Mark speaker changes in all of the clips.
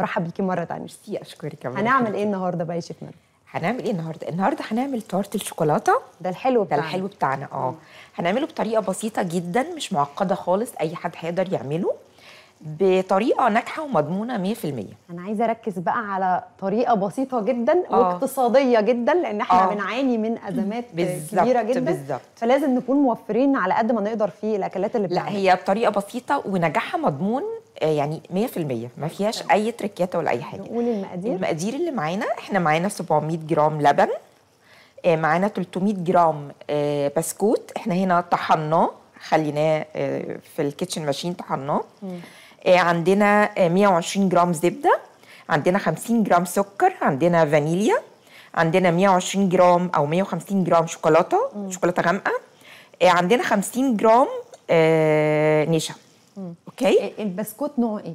Speaker 1: برحب بيكي مره ثانيه ميرسي اشكرك كمان هنعمل ايه النهارده بقى يا شيف هنعمل ايه النهارده النهارده هنعمل تورت الشوكولاته ده الحلو بتاعنا ده الحلو بتاعنا اه هنعمله بطريقه بسيطه جدا مش معقده خالص اي حد هيقدر يعمله بطريقه ناجحه ومضمونه 100% انا
Speaker 2: عايزه اركز بقى على طريقه بسيطه جدا آه. واقتصاديه جدا لان احنا آه. بنعاني من ازمات بالزبط كبيره جدا بالزبط. فلازم نكون موفرين على قد ما نقدر في الاكلات اللي بتاعنا. لا
Speaker 1: هي طريقه بسيطه ونجاحها مضمون آه، يعني 100% ما فيهاش اي تركيات ولا اي حاجه نقول المقادير المقادير اللي معانا احنا معانا 700 جرام لبن آه، معانا 300 جرام آه، بسكوت احنا هنا طحناه خليناه في الكيتشن ماشين طحناه عندنا 120 جرام زبده عندنا 50 جرام سكر عندنا فانيليا عندنا 120 جرام او 150 جرام شوكولاته شوكولاته غامقه عندنا 50 جرام نشا اوكي
Speaker 2: البسكوت نوع ايه؟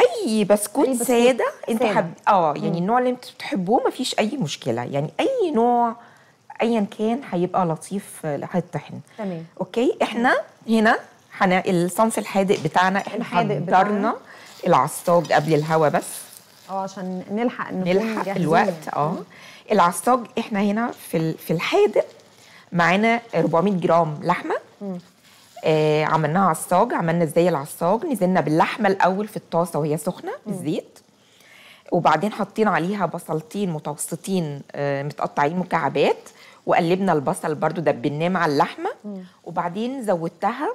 Speaker 1: اي بسكوت, أي بسكوت ساده انت حب اه يعني النوع اللي انت بتحبوه مفيش اي مشكله يعني اي نوع ايا كان هيبقى لطيف هيتطحن تمام اوكي احنا هنا حنا الصنف الحادق بتاعنا احنا حضرنا العصاج قبل الهوا
Speaker 2: بس اه عشان نلحق نلحق الوقت اه
Speaker 1: العصاج احنا هنا في في الحادق معانا 400 جرام لحمه آه عملناها الصاج عملنا ازاي العصاج نزلنا باللحمه الاول في الطاسه وهي سخنه بالزيت وبعدين حاطين عليها بصلتين متوسطين آه متقطعين مكعبات وقلبنا البصل برضو دبناه مع اللحمه مم. وبعدين زودتها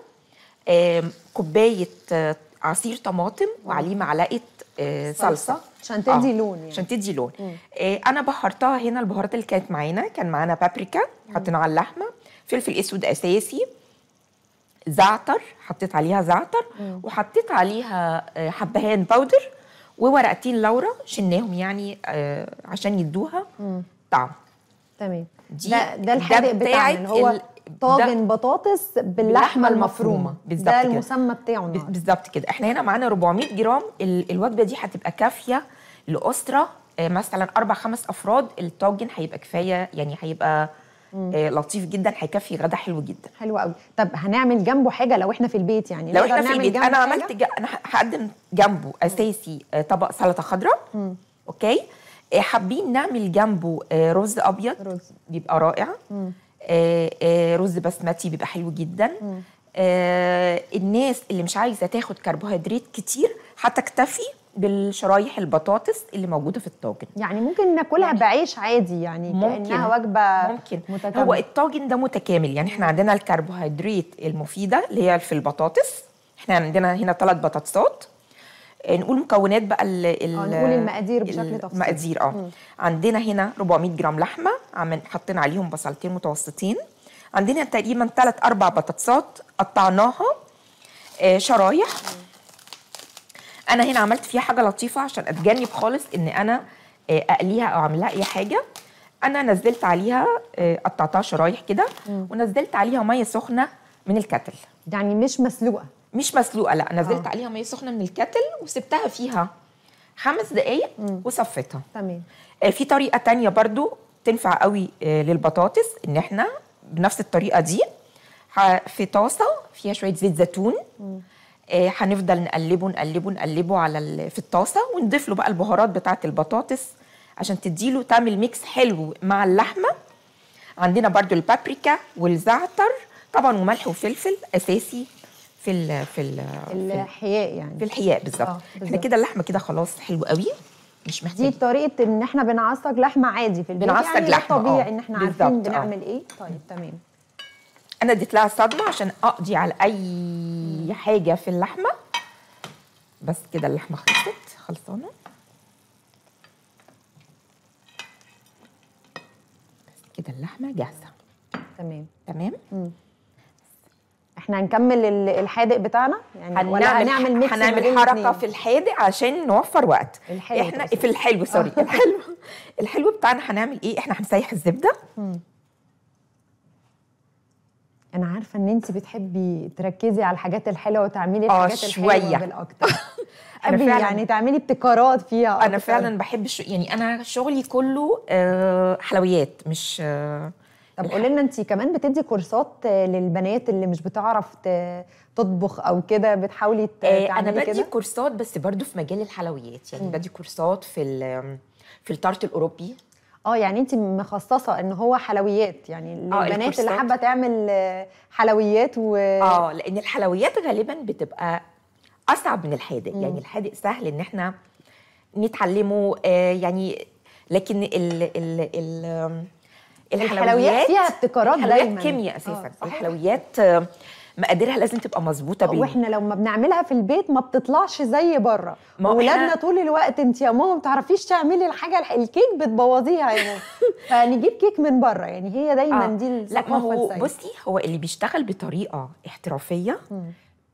Speaker 1: آه كوبايه آه عصير طماطم وعليه معلقه آه صلصه عشان تدي آه. لون يعني عشان تدي لون آه انا بهرتها هنا البهارات اللي كانت معانا كان معانا بابريكا حطيناها على اللحمه فلفل اسود اساسي زعتر حطيت عليها زعتر وحطيت عليها آه، حبهان باودر وورقتين لورا شلناهم يعني آه، عشان يدوها طعم تمام ده ده الحادق بتاعي اللي هو طاجن
Speaker 2: بطاطس باللحمه المفرومه
Speaker 1: بالظبط ده المسمى بتاعه بالظبط كده احنا هنا معانا 400 جرام الوجبه دي هتبقى كافيه لاسره آه، مثلا اربع خمس افراد الطاجن هيبقى كفايه يعني هيبقى آه، لطيف جدا هيكفي غدا حلو جدا
Speaker 2: حلو قوي طب هنعمل جنبه حاجه لو احنا في البيت يعني لو احنا في البيت انا عملت
Speaker 1: جا... انا هقدم جنبه اساسي آه، طبق سلطه خضراء اوكي آه، حابين نعمل جنبه رز ابيض رز. بيبقى رائع رز بسمتي بيبقى حلو جدا الناس اللي مش عايزه تاخد كربوهيدرات كتير هتكتفي بالشرايح البطاطس اللي موجوده في الطاجن
Speaker 2: يعني ممكن ناكلها يعني بعيش عادي يعني ممكن كانها وجبه ممكن متكامل. هو
Speaker 1: الطاجن ده متكامل يعني احنا عندنا الكربوهيدرات المفيده اللي هي في البطاطس احنا عندنا هنا ثلاث بطاطسات آه، نقول مكونات بقى ال آه، ال نقول المقادير بشكل تفصيلي المقادير اه م. عندنا هنا 400 جرام لحمه حاطين عليهم بصلتين متوسطين عندنا تقريبا ثلاث اربع بطاطسات قطعناها آه، شرايح م. انا هنا عملت فيها حاجه لطيفه عشان اتجنب خالص ان انا آه، اقليها او اعمل لها اي حاجه انا نزلت عليها آه، قطعتها شرايح كده ونزلت عليها ميه سخنه من الكتل يعني مش مسلوقه مش مسلوقه لا نزلت آه. عليها ميه سخنه من الكتل وسبتها فيها خمس دقايق وصفيتها تمام آه، في طريقه تانية برضو تنفع قوي للبطاطس ان احنا بنفس الطريقه دي في طاسه فيها شويه زيت زيتون مم. آه، هنفضل نقلبه نقلبه نقلبه على في الطاسه ونضيف له بقى البهارات بتاعه البطاطس عشان تديله تعمل ميكس حلو مع اللحمه عندنا برده البابريكا والزعتر طبعا وملح وفلفل اساسي في الـ في الـ الحياء
Speaker 2: يعني في الحياء بالظبط آه، احنا كده
Speaker 1: اللحمه كده خلاص حلو
Speaker 2: قوي مش محتاج دي طريقه ان احنا بنعصج لحمه عادي في البيت يعني، بنعصج يعني لحمه طبيعي آه، ان احنا عارفين بنعمل أوه.
Speaker 1: ايه طيب تمام انا اديت لها صدمه عشان اقضي على اي اي حاجه في اللحمه بس كده اللحمه خلصت خلصانه
Speaker 2: بس كده اللحمه جاهزه تمام تمام مم. احنا هنكمل الحادق بتاعنا يعني هنعمل ولا هنعمل ميكس هنعمل حركه في
Speaker 1: الحادق عشان نوفر وقت
Speaker 2: الحلو احنا في الحلو سوري الحلو الحلو بتاعنا هنعمل ايه احنا هنسيح الزبده انا عارفه ان انت بتحبي تركزي على الحاجات الحلوه وتعملي آه، الحاجات الحلوه بالاكتر أنا فعلا يعني تعملي ابتكارات فيها أكتر. انا فعلا بحب شو يعني انا شغلي كله آه، حلويات مش آه، طب قولي لنا انت كمان بتدي كورسات للبنات اللي مش بتعرف تطبخ او كده بتحاولي تعملي كده انا بدي
Speaker 1: كورسات بس برضو
Speaker 2: في مجال الحلويات يعني م. بدي
Speaker 1: كورسات في في الطارت الاوروبي
Speaker 2: اه يعني انت مخصصه ان هو حلويات يعني البنات اه، اللي حابه تعمل حلويات و اه لان
Speaker 1: الحلويات غالبا بتبقى اصعب من الحادق يعني الحادق سهل ان احنا نتعلمه آه يعني لكن ال ال ال الحلويات فيها ابتكارات دايما الحلويات كيمياء اساسا اه، الحلويات آه مقاديرها لازم تبقى مظبوطه بينا واحنا
Speaker 2: لما بنعملها في البيت ما بتطلعش زي بره ولادنا طول الوقت انت يا ماما ما بتعرفيش تعملي الحاجه الكيك بتبوظيها يا ماما فنجيب كيك من بره يعني هي دايما آه. دي لا ما هو بصي
Speaker 1: هو اللي بيشتغل بطريقه احترافيه م.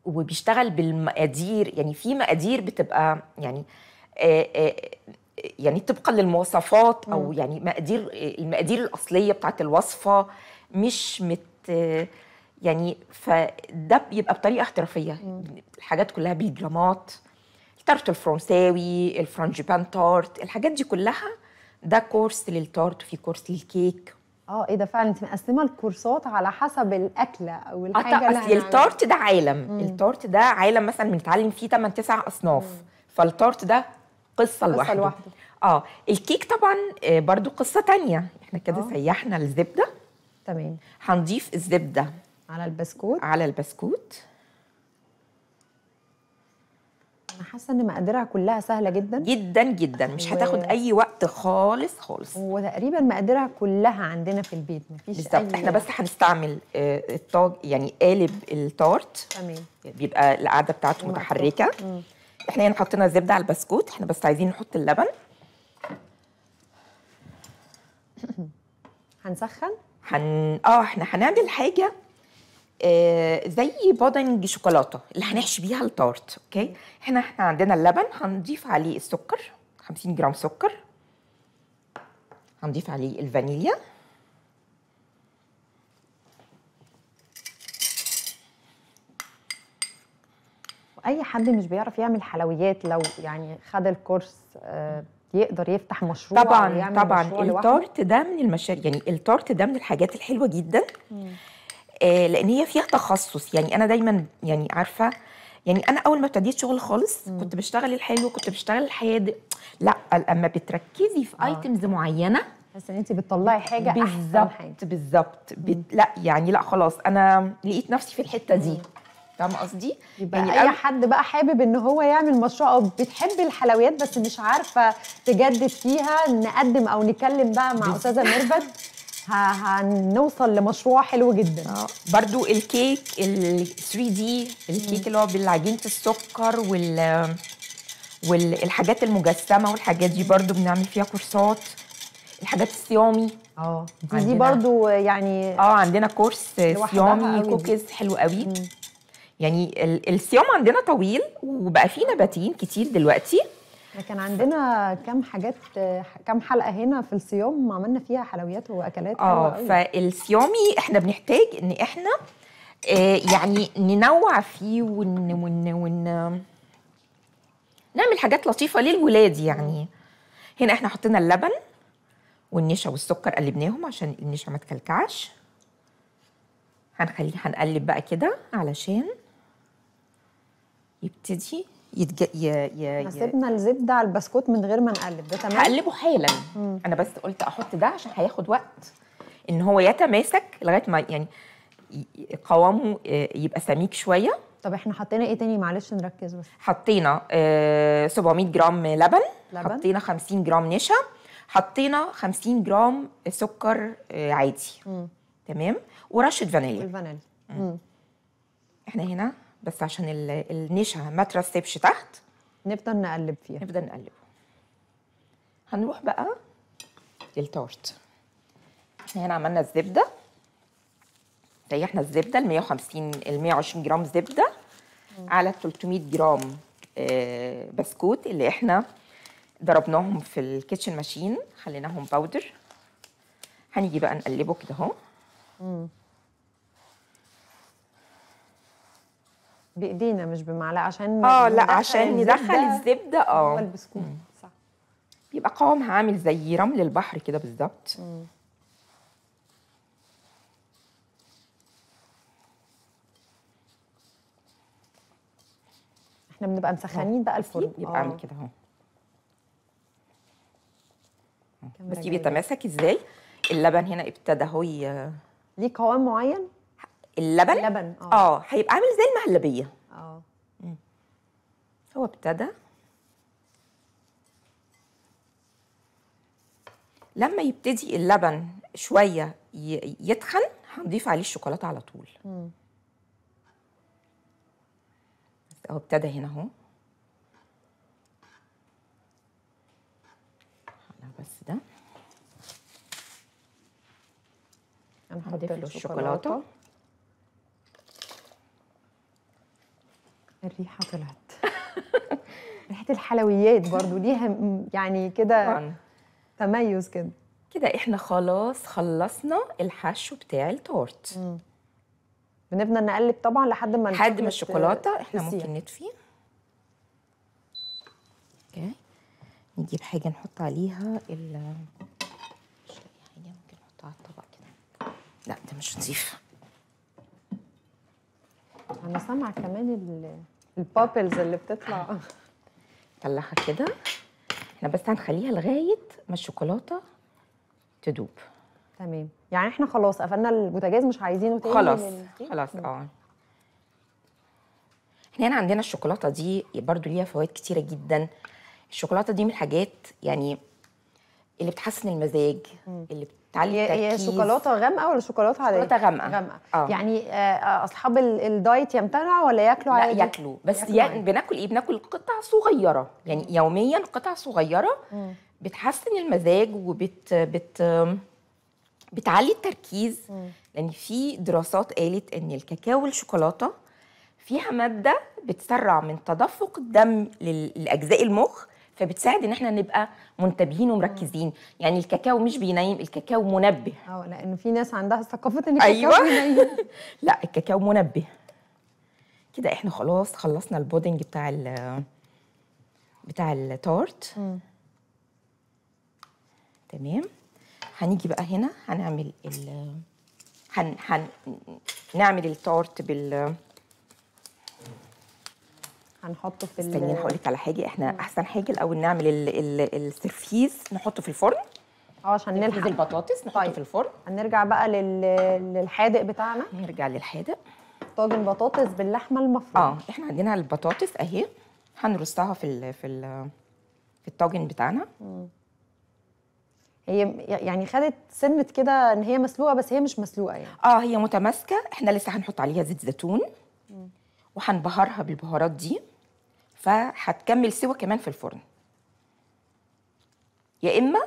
Speaker 1: وبيشتغل بالمقادير يعني في مقادير بتبقى يعني آه، آه، يعني طبقا للمواصفات او يعني مقادير المقادير الاصليه بتاعت الوصفه مش مت يعني فده بيبقى بطريقه احترافيه الحاجات كلها بيجرامات التارت الفرنساوي بان تارت الحاجات دي كلها ده كورس للتارت وفي كورس للكيك
Speaker 2: اه ايه ده فعلا انت مقسمه الكورسات على حسب الاكله او آه، الحاجه اللي التارت
Speaker 1: ده عالم مم. التارت ده عالم مثلا بنتعلم فيه 8 9 اصناف مم. فالتارت ده قصه لوحده قصه لوحده اه الكيك طبعا آه، برضو قصه تانية احنا كده آه. سيحنا الزبده تمام هنضيف الزبده على البسكوت على البسكوت
Speaker 2: انا حاسه ان مقاديرها كلها سهله جدا جدا جدا مش و... هتاخد اي وقت خالص خالص وتقريبا مقاديرها كلها عندنا
Speaker 1: في البيت مفيش بالظبط أي... احنا بس هنستعمل آه، الطاج يعني قالب التارت تمام بيبقى القاعده بتاعته متحركه مم. احنا هنا حطينا زبده على البسكوت احنا بس عايزين نحط اللبن هنسخن هن اه احنا هنعمل حاجه آه، زي بودنج شوكولاته اللي هنحشي بيها التارت اوكي هنا احنا عندنا اللبن هنضيف عليه السكر 50 جرام سكر هنضيف عليه الفانيليا
Speaker 2: اي حد مش بيعرف يعمل حلويات لو يعني خد الكورس آه، يقدر يفتح مشروع طبعا طبعا مشروع التارت ده من المشاريع يعني التارت
Speaker 1: ده من الحاجات الحلوه جدا مم. آه، لان هي فيها تخصص يعني انا دايما يعني عارفه يعني انا اول ما ابتديت شغل خالص مم. كنت بشتغل الحلو كنت بشتغل الحادق لا لما بتركزي في ايتمز آه. معينه بس ان انت بتطلعي حاجه بالظبط بالظبط بت... لا يعني لا خلاص انا لقيت نفسي في الحته دي فاهمه قصدي؟ يبقى يعني اي أول...
Speaker 2: حد بقى حابب ان هو يعمل مشروع او بتحب الحلويات بس مش عارفه تجدد فيها نقدم او نتكلم بقى مع استاذه ميرفت هنوصل لمشروع حلو جدا آه.
Speaker 1: برضو الكيك ال 3 دي الكيك اللي هو بالعجينه السكر وال والحاجات المجسمه والحاجات دي برضو بنعمل فيها كورسات الحاجات الصيامي اه دي, دي برضو
Speaker 2: يعني اه
Speaker 1: عندنا كورس صيامي كوكيز حلو قوي مم. يعني الصيام عندنا طويل وبقى فيه نباتيين كتير دلوقتي
Speaker 2: كان عندنا كام حاجات كام حلقه هنا في الصيام عملنا فيها حلويات واكلات اه
Speaker 1: فالصيامي احنا بنحتاج ان احنا آه، يعني ننوع فيه ون ون ون نعمل حاجات لطيفه للولاد يعني هنا احنا حطينا اللبن والنشا والسكر قلبناهم عشان النشا ما تكلكعش هنخليه هنقلب بقى كده علشان يبتدي يتج... ي... ي... ي... سيبنا الزبده على البسكوت من غير ما نقلب ده تمام هقلبه حالا مم. انا بس قلت احط ده عشان هياخد وقت ان هو يتماسك لغايه ما يعني قوامه آه، يبقى سميك شويه
Speaker 2: طب احنا حطينا ايه تاني معلش نركز بس
Speaker 1: حطينا 700 آه، جرام لبن, لبن. حطينا 50 جرام نشا حطينا 50 جرام سكر آه، عادي مم. تمام ورشه فانيليا الفانيليا احنا هنا بس عشان النشا ما ترسبش تحت نفضل نقلب فيها نفضل نقلبه هنروح بقى للتورت احنا هنا عملنا الزبده ريحنا الزبده ال 150 ال 120 جرام زبده على 300 جرام آه، بسكوت اللي احنا ضربناهم في الكيتشن ماشين خليناهم باودر هنيجي بقى نقلبه
Speaker 2: كده اهو بايدينا مش بمعلقه عشان اه لا عشان ندخل الزبده اه هو البسكوت صح
Speaker 1: بيبقى قوامها عامل زي رمل البحر كده بالظبط
Speaker 2: احنا بنبقى مسخنين بقى الفرن يبقى عامل آه. كده اهو
Speaker 1: بس بيتماسك ازاي اللبن هنا ابتدى اهو ليه قوام معين اللبن اللبن آه. اه هيبقى عامل زي المهلبيه اه هو ابتدى لما يبتدي اللبن شويه يتخن هنضيف عليه الشوكولاته على طول هو اهو ابتدى هنا اهو بس ده
Speaker 2: هنحط له الشوكولاته الريحه طلعت ريحه الحلويات برضو ليها يعني كده تميز كده كده احنا خلاص خلصنا الحشو بتاع التورت بنبدأ بنفضل نقلب طبعا لحد ما لحد ما الشوكولاته احنا ممكن
Speaker 1: نطفي اوكي نجيب حاجه نحط عليها ال مش حاجه ممكن نحطها على الطبق كده لا ده
Speaker 2: مش نظيف انا سامعه كمان ال البابلز اللي بتطلع طلعها كده
Speaker 1: احنا بس هنخليها لغايه ما الشوكولاته تدوب
Speaker 2: تمام يعني احنا خلاص قفلنا البوتاجاز مش عايزينه تاني خلاص
Speaker 1: خلاص اه احنا هنا عندنا الشوكولاته دي برضو ليها فوائد كتيره جدا الشوكولاته دي من الحاجات يعني اللي بتحسن المزاج اللي بتعلي التركيز هي شوكولاته
Speaker 2: غامقه ولا شوكولاته عاديه؟ شوكولاته غامقه غامقه آه. يعني آه، اصحاب الدايت يمتنعوا ولا ياكلوا عادي؟ لا ياكلوا بس ياكلوا يعني
Speaker 1: بناكل ايه؟ بناكل قطع صغيره يعني يوميا قطع صغيره مم. بتحسن المزاج وبت بت بتعلي التركيز مم. لان في دراسات قالت ان الكاكاو والشوكولاته فيها ماده بتسرع من تدفق الدم للاجزاء المخ فبتساعد ان احنا نبقى منتبهين ومركزين يعني الكاكاو مش بينيم الكاكاو منبه اه لان في
Speaker 2: ناس عندها ثقافه ان الكاكاو أيوة. بينيم
Speaker 1: لا الكاكاو منبه كده احنا خلاص خلصنا البودنج بتاع الـ بتاع التورت تمام هنيجي بقى هنا هنعمل ال هن... هن... نعمل التورت بال هنحطه في استني هقول لك على حاجه احنا مم. احسن حاجه الاول نعمل السرفيس نحطه في الفرن
Speaker 2: اه عشان نلحق البطاطس نحطه طيب. في الفرن هنرجع بقى لل... للحادق بتاعنا نرجع للحادق طاجن بطاطس باللحمه المفرومه
Speaker 1: اه احنا عندنا البطاطس اهي هنرصها في ال... في ال... في الطاجن بتاعنا مم.
Speaker 2: هي يعني خدت سنه كده ان هي مسلوقه
Speaker 1: بس هي مش مسلوقه يعني اه هي متماسكه احنا لسه هنحط عليها زيت زيتون وهنبهرها بالبهارات دي فهتكمل سوا كمان في الفرن يا اما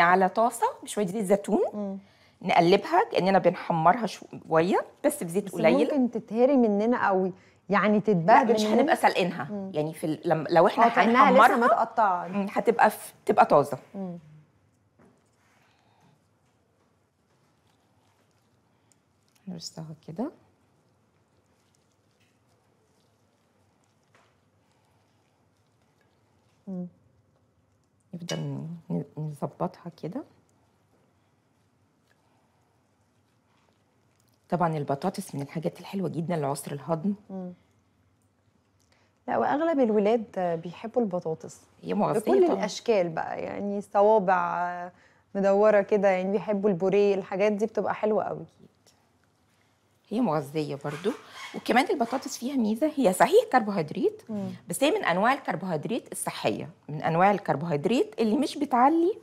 Speaker 1: على طاسه بشويه زيت زيتون نقلبها كاننا بنحمرها شويه بس بزيت زيت قليل
Speaker 2: ممكن تتهري مننا قوي
Speaker 1: يعني تتبهدل مش هنبقى سلقينها يعني في لما لو احنا آه، هنحمرها لسه هتبقى في... تبقى طازه مم. نرصها كده نفضل نظبطها كده طبعا البطاطس من الحاجات الحلوه جدا لعسر الهضم
Speaker 2: لا واغلب الولاد بيحبوا البطاطس هي بكل طبعا. الاشكال بقى يعني صوابع مدوره كده يعني بيحبوا البوريه الحاجات دي بتبقى حلوه قوي
Speaker 1: هي مغذيه برضو وكمان البطاطس فيها ميزه هي صحيح كربوهيدرات بس هي من انواع الكربوهيدرات الصحيه من انواع الكربوهيدرات اللي مش بتعلي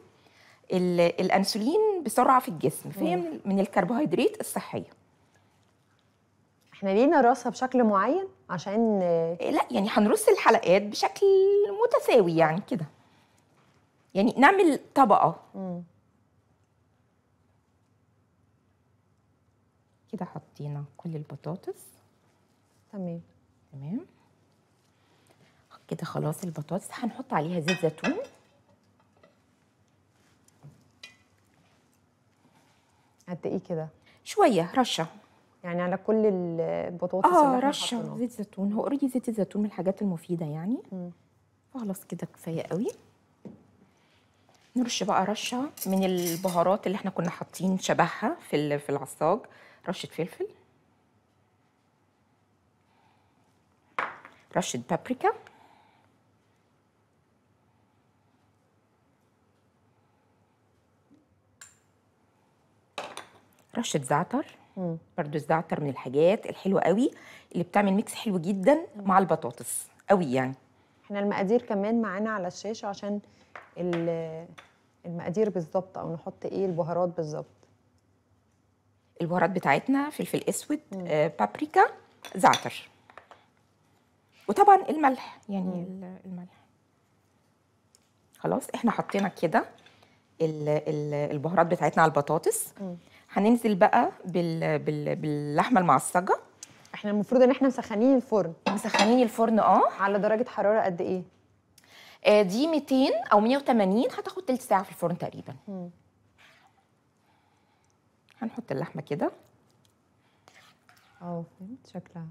Speaker 1: الانسولين بسرعه في الجسم فهي مم. من الكربوهيدرات الصحيه احنا لينا راسها بشكل معين عشان إيه، لا يعني هنرص الحلقات بشكل متساوي يعني كده يعني نعمل طبقه مم. كده حطينا كل البطاطس تمام تمام كده خلاص البطاطس هنحط عليها زيت زيتون
Speaker 2: قد ايه كده شويه رشه يعني على كل البطاطس اه رشه زيت
Speaker 1: زيتون هو اوريدي زيت الزيتون من الحاجات المفيده يعني خلاص كده كفايه قوي نرش بقى رشه من البهارات اللي احنا كنا حاطين شبهها في في العصاج رشه فلفل رشه بابريكا رشه زعتر برضو الزعتر من الحاجات الحلوه قوي اللي بتعمل ميكس حلو جدا مع البطاطس قوي يعني
Speaker 2: احنا المقادير كمان معانا على الشاشه عشان المقادير بالظبط او نحط ايه البهارات بالظبط
Speaker 1: البهارات بتاعتنا فلفل اسود آه بابريكا زعتر وطبعا الملح يعني مم. الملح خلاص احنا حطينا كده البهارات بتاعتنا على البطاطس مم. هننزل بقى بال بال باللحمه المعصجه
Speaker 2: احنا المفروض ان احنا مسخنين الفرن مسخنين الفرن اه على درجه حراره قد ايه آه، دي 200 او
Speaker 1: 180 هتاخد تلت ساعه في الفرن تقريبا هنحط اللحمه كده
Speaker 2: اه فهمت شكلها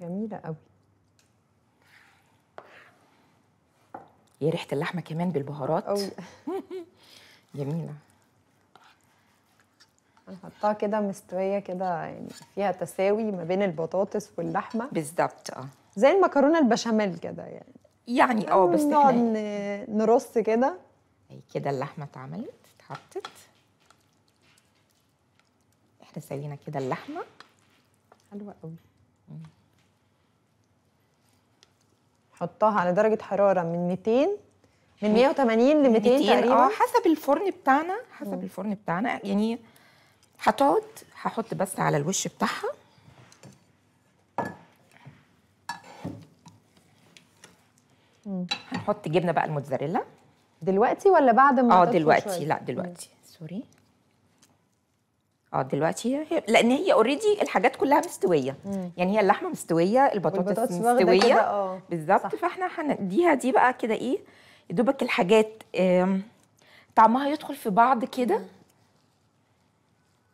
Speaker 1: جميله قوي يا ريحه اللحمه كمان بالبهارات جميله
Speaker 2: هنحطها كده مستويه كده يعني فيها تساوي ما بين البطاطس واللحمه بالظبط اه زي المكرونه البشاميل كده يعني يعني اه بس نقعد نرص كده كده اللحمه اتعملت اتحطت احنا سالينا كده اللحمه حلوه قوي حطها على درجه حراره من 200 من 180 ل 200 آه، تقريبا اه
Speaker 1: حسب الفرن بتاعنا حسب مم. الفرن بتاعنا يعني هتقعد هحط بس على الوش بتاعها هنحط جبنه بقى الموتزاريلا دلوقتي ولا بعد ما اه دلوقتي لا دلوقتي سوري اه دلوقتي هي لان هي اوريدي الحاجات كلها مستويه مم. يعني هي اللحمه مستويه البطاطس مستويه آه، بالظبط فاحنا هنديها دي بقى كده ايه دوبك الحاجات طعمها يدخل في بعض كده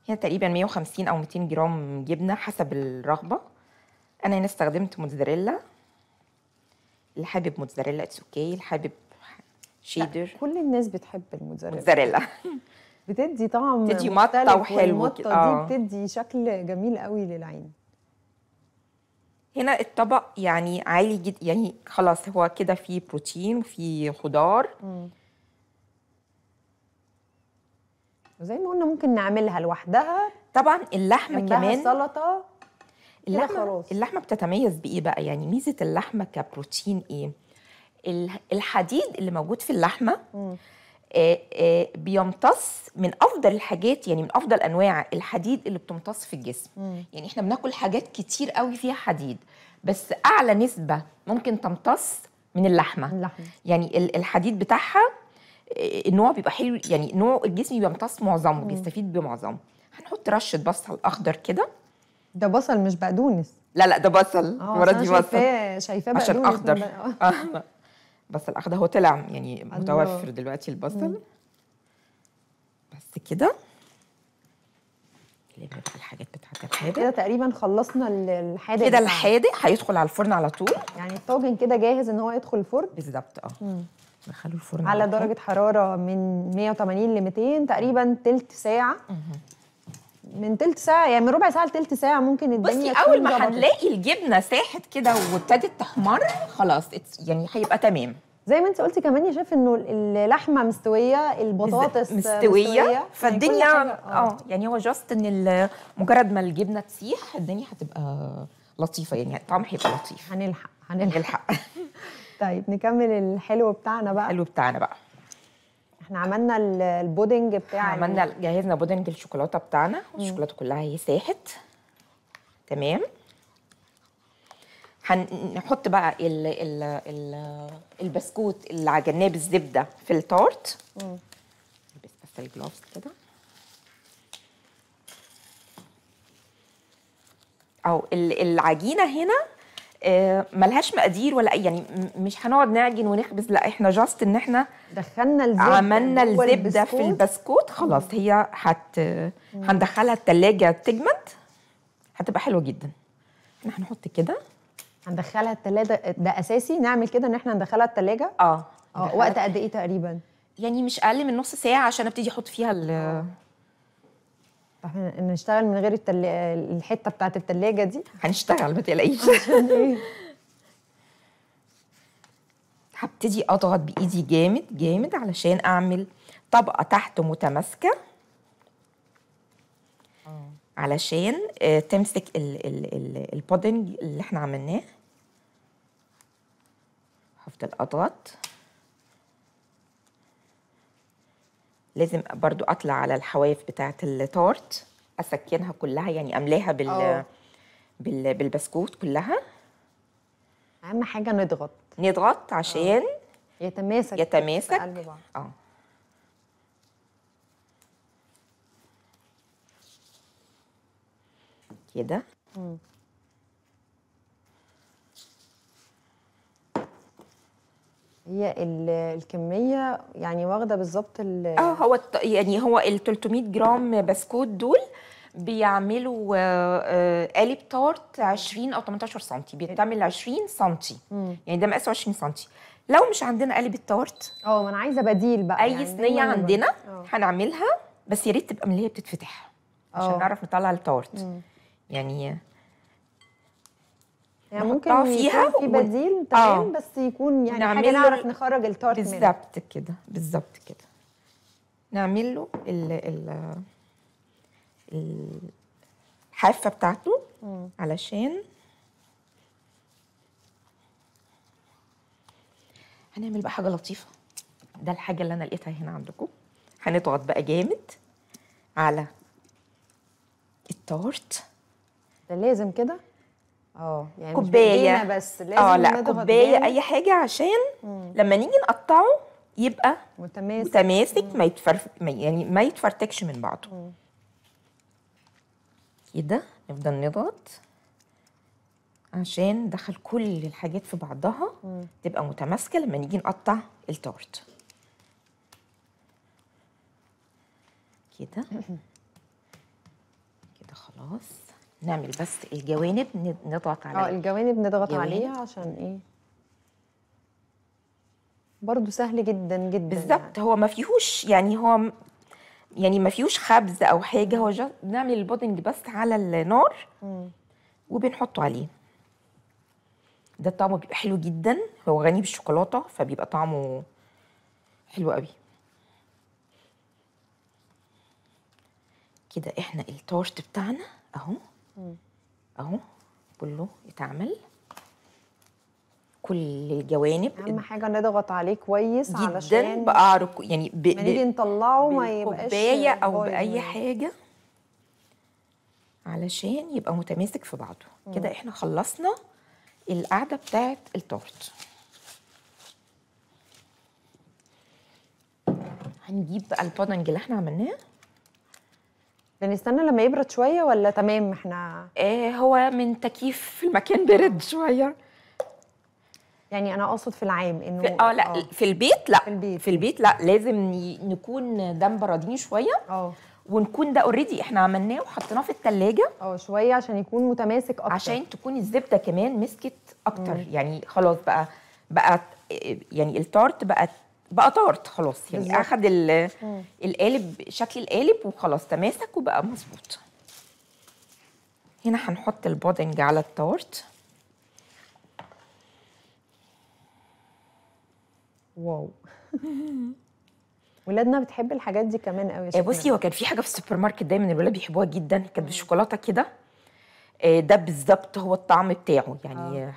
Speaker 1: هي تقريبا 150 او 200 جرام جبنه حسب الرغبه انا هنا استخدمت موتزاريلا اللي حابب موتزاريلا اتس اوكي اللي حابب شيدر كل
Speaker 2: الناس بتحب الموتزاريلا موتزاريلا بتدي طعم بتدي مطه وحلو كده دي آه. بتدي شكل جميل قوي للعين
Speaker 1: هنا الطبق يعني عالي جدا يعني خلاص هو كده فيه بروتين وفيه خضار وزي ما قلنا ممكن
Speaker 2: نعملها لوحدها
Speaker 1: طبعا اللحمه كمان سلطه اللحمه اللحمه بتتميز بايه بقى يعني ميزه اللحمه كبروتين ايه الحديد اللي موجود في اللحمه آه آه بيمتص من افضل الحاجات يعني من افضل انواع الحديد اللي بتمتص في الجسم مم. يعني احنا بناكل حاجات كتير قوي فيها حديد بس اعلى نسبه ممكن تمتص من اللحمه, اللحمة. يعني الحديد بتاعها النوع آه، بيبقى حلو يعني نوع الجسم بيمتص معظمه بيستفيد بمعظمه هنحط رشه بصل اخضر كده ده بصل مش بقدونس لا لا ده بصل المره دي بصل شايفاه
Speaker 2: شايفاه بقدونس عشان
Speaker 1: اخضر بس الاخضر هو طلع يعني متوفر دلوقتي البصل بس كده الحاجات بتاعت الحادق كده
Speaker 2: تقريبا خلصنا الحادق كده الحادق
Speaker 1: هيدخل على الفرن على
Speaker 2: طول يعني الطاجن كده جاهز ان هو يدخل الفرن بالظبط اه دخلوا الفرن على درجه حراره من 180 ل 200 تقريبا ثلث ساعه مم. من تلت ساعه يعني من ربع ساعه لتلت ساعه ممكن الدنيا بصي اول ما هنلاقي
Speaker 1: الجبنه ساحت كده وابتدت تحمر خلاص يعني هيبقى تمام
Speaker 2: زي ما انت قلتي كمان يا شايف انه اللحمه مستويه البطاطس مستويه, مستوية يعني فالدنيا يعني اه
Speaker 1: يعني هو جاست ان مجرد ما الجبنه تسيح الدنيا هتبقى لطيفه يعني الطعم هيبقى لطيف هنلحق هنلحق طيب نكمل الحلو بتاعنا بقى الحلو بتاعنا بقى احنا عملنا البودنج بتاع عملنا جهزنا بودنج الشوكولاته بتاعنا الشوكولاته كلها هي ساحت تمام هنحط بقى ال ال ال البسكوت اللي عجناه بالزبده في التارت بس بس الجلوفز كده او العجينه هنا آه، ملهاش مقادير ولا اي يعني مش هنقعد نعجن ونخبز لا احنا جاست ان احنا دخلنا الزبده عملنا الزبده في البسكوت خلاص هي هت هندخلها التلاجة تجمد هتبقى حلوه جدا احنا هنحط كده
Speaker 2: هندخلها التلاجة ده اساسي نعمل كده ان احنا ندخلها التلاجة اه اه وقت قد ايه تقريبا
Speaker 1: يعني مش اقل من نص ساعه عشان ابتدي احط فيها ال آه. احنا نشتغل
Speaker 2: من غير التل... الحته بتاعت التلاجة دي هنشتغل ما تقلقيش ايه؟
Speaker 1: هبتدي اضغط بايدي جامد جامد علشان اعمل طبقه تحت متماسكه اه. علشان آه، تمسك ال ال ال البودنج اللي احنا عملناه هفضل اضغط لازم برضو اطلع على الحواف بتاعه التارت اسكنها كلها يعني املاها بال بال بالبسكوت كلها اهم حاجه نضغط نضغط عشان أوه. يتماسك يتماسك اه
Speaker 2: كده هي الكميه يعني واخده بالظبط اه هو يعني هو ال 300 جرام بسكوت دول
Speaker 1: بيعملوا آه، آه، قالب تارت 20 او 18 سم بيتعمل 20 سم يعني ده مقاسه 20 سم لو مش عندنا قالب التارت اه ما انا عايزه بديل بقى اي يعني صينيه عندنا أوه. هنعملها بس يا ريت تبقى من اللي هي بتتفتح عشان أوه. نعرف نطلع التارت مم. يعني يعني ممكن فيها في بديل تمام آه. بس
Speaker 2: يكون يعني حاجه نعرف نخرج التارت منها بالظبط
Speaker 1: كده بالظبط كده نعمل له ال ال الحافه بتاعته م. علشان هنعمل بقى حاجه لطيفه ده الحاجه اللي انا لقيتها هنا عندكم هنضغط بقى جامد على التارت ده لازم كده
Speaker 2: اه يعني كوبايه بس لازم اه لا كوبايه اي
Speaker 1: حاجه عشان مم. لما نيجي نقطعه يبقى متماسك متماسك ما يتفرف يعني ما يتفرتكش من بعضه كده نفضل نضغط عشان دخل كل الحاجات في بعضها مم. تبقى متماسكه لما نيجي نقطع التورت كده كده خلاص نعمل بس الجوانب نضغط عليها اه الجوانب نضغط عليها عشان
Speaker 2: ايه برضو سهل جدا جدا يعني. بالظبط يعني.
Speaker 1: هو ما فيهوش يعني هو يعني ما فيهوش خبز او حاجه هو بنعمل البودنج بس على النار وبنحطه عليه ده طعمه بيبقى حلو جدا هو غني بالشوكولاته فبيبقى طعمه حلو قوي كده احنا التورت بتاعنا اهو اهو كله اتعمل
Speaker 2: كل الجوانب اهم حاجه نضغط عليه كويس جداً علشان بقعر يعني ب... ما نيجي نطلعه ما يبقاش كوبايه او باي حاجه
Speaker 1: علشان يبقى متماسك في بعضه كده احنا خلصنا القعده بتاعه التورت
Speaker 2: هنجيب بقى البودنج اللي احنا عملناه يعني نستنى لما يبرد شويه ولا تمام احنا ايه هو من تكييف المكان برد شويه يعني انا اقصد في العام انه
Speaker 1: اه لا أوه. في البيت لا في البيت. في البيت لا لازم نكون ده مبردين شويه اه ونكون ده اوريدي احنا عملناه وحطيناه في التلاجة اه شويه عشان يكون متماسك اكتر عشان تكون الزبده كمان مسكت اكتر مم. يعني خلاص بقى بقى يعني التارت بقى بقى طارت خلاص يعني بالزبط. اخد القالب شكل القالب وخلاص تماسك وبقى مظبوط هنا هنحط البودنج على التارت واو
Speaker 2: ولادنا بتحب الحاجات دي كمان قوي يا آه، بصي
Speaker 1: هو كان في حاجه في السوبر ماركت دايما الولاد بيحبوها جدا كانت بالشوكولاته كده آه، ده بالظبط هو الطعم بتاعه يعني آه.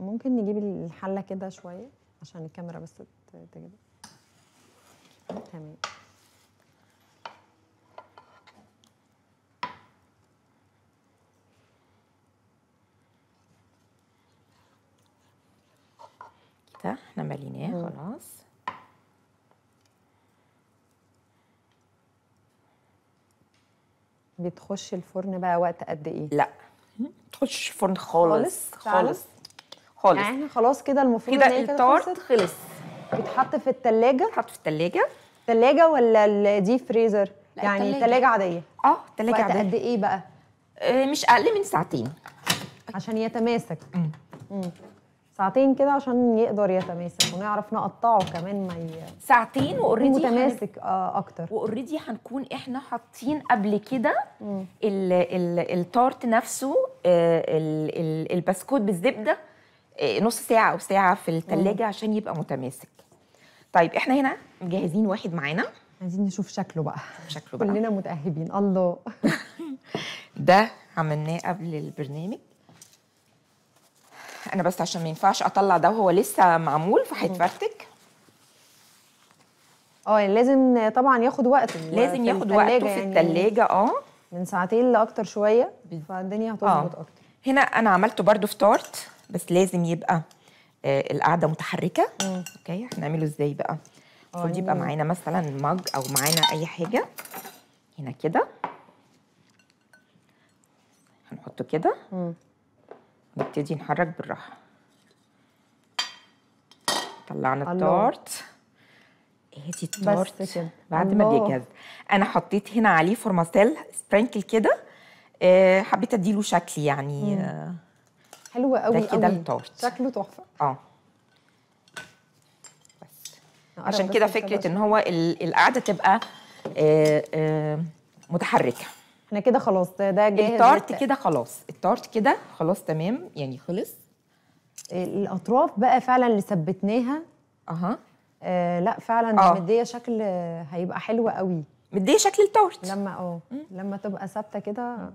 Speaker 2: ممكن نجيب الحله كده شويه عشان الكاميرا بس تجيب تمام كده احنا مليناه خلاص بتخش الفرن بقى وقت قد ايه لا تخش الفرن خالص خالص, خالص. خالص يعني خلاص كده المفروض كده التارت خلص بيتحط في التلاجة بيتحط في التلاجة تلاجة ولا الدي فريزر؟ يعني تلاجة عادية اه تلاجة عادية قد ايه بقى؟ آه، مش اقل من ساعتين عشان يتماسك امم ساعتين كده عشان يقدر يتماسك ونعرف نقطعه كمان ما ي... ساعتين واوريدي متماسك هن... آه اكتر واوريدي هنكون
Speaker 1: احنا حاطين قبل كده التارت نفسه آه، البسكوت بالزبده آه، نص ساعه او ساعه في الثلاجه عشان يبقى متماسك طيب احنا هنا مجهزين واحد معانا عايزين نشوف شكله بقى شكله بقى كلنا متاهبين الله ده عملناه قبل البرنامج انا بس عشان ما ينفعش اطلع ده وهو لسه معمول فهيتفرتك
Speaker 2: اه لازم طبعا ياخد وقت لازم ياخد وقته يعني في الثلاجه اه من ساعتين لاكتر شويه فالدنيا هتظبط آه. اكتر
Speaker 1: هنا انا عملته برده في تارت بس لازم يبقى آه، القعده متحركه اوكي هنعمله ازاي بقى المفروض يبقى معانا مثلا مج او معانا اي حاجه هنا كده هنحطه كده نبتدي نحرك بالراحه طلعنا التورت ادي التورت بعد ما بيجهز انا حطيت هنا عليه فورماسيل سبرينكل كده آه، حبيت اديله شكل يعني مم.
Speaker 2: آه، حلوه قوي ده كده التورت شكله تحفه اه عشان كده فكره ان
Speaker 1: هو القعده تبقى آآ آه، آآ آه، متحركه
Speaker 2: احنا كده خلاص ده جاهز التارت كده
Speaker 1: خلاص التارت كده
Speaker 2: خلاص تمام يعني خلص الاطراف بقى فعلا اللي ثبتناها اها آه لا فعلا آه. مديه شكل هيبقى حلو قوي مديه شكل التورت لما اه لما تبقى ثابته كده